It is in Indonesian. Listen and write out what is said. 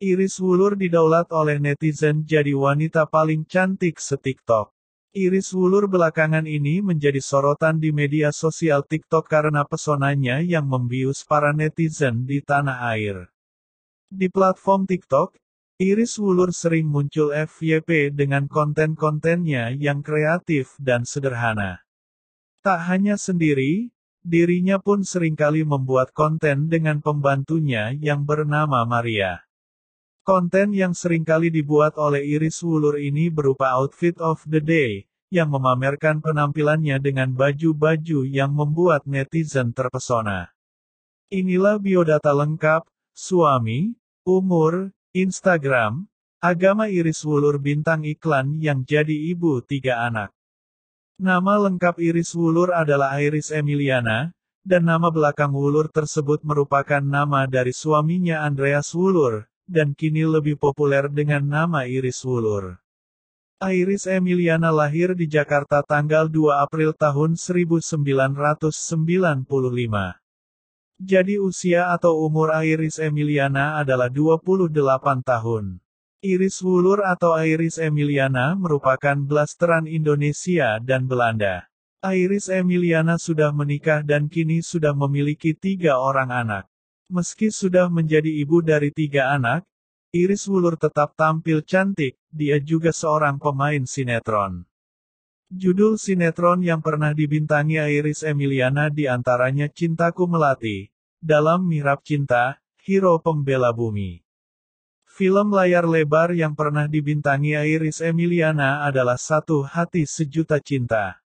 Iris Wulur didaulat oleh netizen jadi wanita paling cantik se-TikTok. Iris Wulur belakangan ini menjadi sorotan di media sosial TikTok karena pesonanya yang membius para netizen di tanah air. Di platform TikTok, Iris Wulur sering muncul FYP dengan konten-kontennya yang kreatif dan sederhana. Tak hanya sendiri, dirinya pun seringkali membuat konten dengan pembantunya yang bernama Maria. Konten yang seringkali dibuat oleh Iris Wulur ini berupa outfit of the day, yang memamerkan penampilannya dengan baju-baju yang membuat netizen terpesona. Inilah biodata lengkap, suami, umur, Instagram, agama Iris Wulur bintang iklan yang jadi ibu tiga anak. Nama lengkap Iris Wulur adalah Iris Emiliana, dan nama belakang Wulur tersebut merupakan nama dari suaminya Andreas Wulur, dan kini lebih populer dengan nama Iris Wulur. Iris Emiliana lahir di Jakarta tanggal 2 April tahun 1995. Jadi usia atau umur Iris Emiliana adalah 28 tahun. Iris Wulur atau Iris Emiliana merupakan blasteran Indonesia dan Belanda. Iris Emiliana sudah menikah dan kini sudah memiliki tiga orang anak. Meski sudah menjadi ibu dari tiga anak, Iris Wulur tetap tampil cantik, dia juga seorang pemain sinetron. Judul sinetron yang pernah dibintangi Iris Emiliana diantaranya Cintaku Melati, Dalam Mirap Cinta, Hero Pembela Bumi. Film layar lebar yang pernah dibintangi Iris Emiliana adalah Satu Hati Sejuta Cinta.